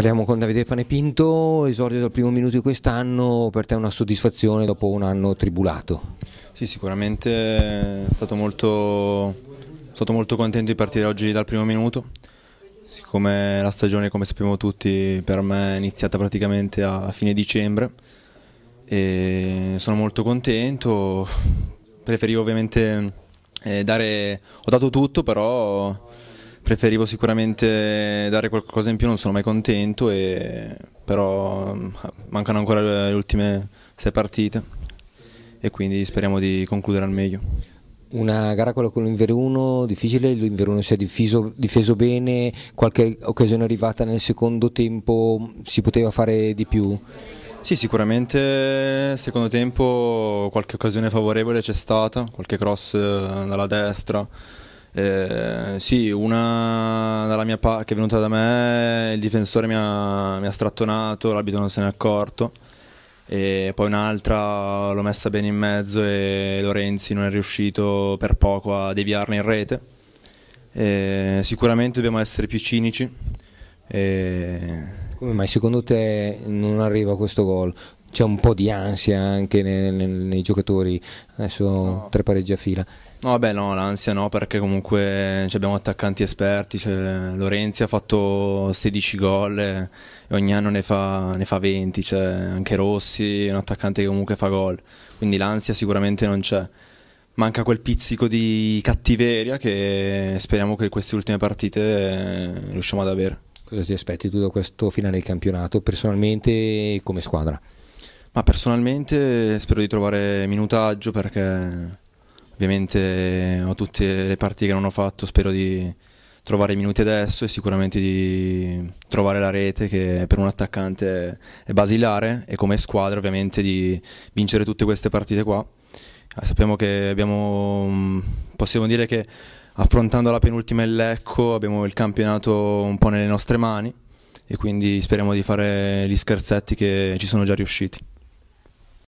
Parliamo con Davide Panepinto, esordio dal primo minuto di quest'anno, per te una soddisfazione dopo un anno tribulato? Sì, sicuramente è stato molto, stato molto contento di partire oggi dal primo minuto, siccome la stagione come sappiamo tutti per me è iniziata praticamente a fine dicembre e sono molto contento, preferivo ovviamente eh, dare, ho dato tutto però preferivo sicuramente dare qualcosa in più, non sono mai contento, e... però mm, mancano ancora le ultime sei partite e quindi speriamo di concludere al meglio. Una gara quella con l'Inveruno difficile, l'Inveruno si è difeso, difeso bene, qualche occasione arrivata nel secondo tempo mm, si poteva fare di più? Sì, sicuramente secondo tempo qualche occasione favorevole c'è stata, qualche cross eh, dalla destra, eh, sì, una che è venuta da me, il difensore mi ha, mi ha strattonato, l'abito non se n'è accorto. E poi un'altra l'ho messa bene in mezzo e Lorenzi non è riuscito per poco a deviarla in rete. E sicuramente dobbiamo essere più cinici. E... Come mai secondo te non arriva questo gol? c'è un po' di ansia anche nei, nei, nei giocatori, adesso eh, no. tre pareggi a fila. No, vabbè, no, l'ansia no, perché comunque cioè, abbiamo attaccanti esperti. Cioè, Lorenzi ha fatto 16 gol e, ogni anno ne fa, ne fa 20. Cioè, anche Rossi è un attaccante che comunque fa gol. Quindi l'ansia sicuramente non c'è. Manca quel pizzico di cattiveria che speriamo che queste ultime partite eh, riusciamo ad avere. Cosa ti aspetti tu da questo finale del campionato, personalmente e come squadra? Ma personalmente spero di trovare minutaggio perché ovviamente ho tutte le partite che non ho fatto, spero di trovare i minuti adesso e sicuramente di trovare la rete che per un attaccante è basilare e come squadra ovviamente di vincere tutte queste partite qua. Eh, sappiamo che abbiamo, mm, possiamo dire che affrontando la penultima il Lecco abbiamo il campionato un po' nelle nostre mani e quindi speriamo di fare gli scherzetti che ci sono già riusciti.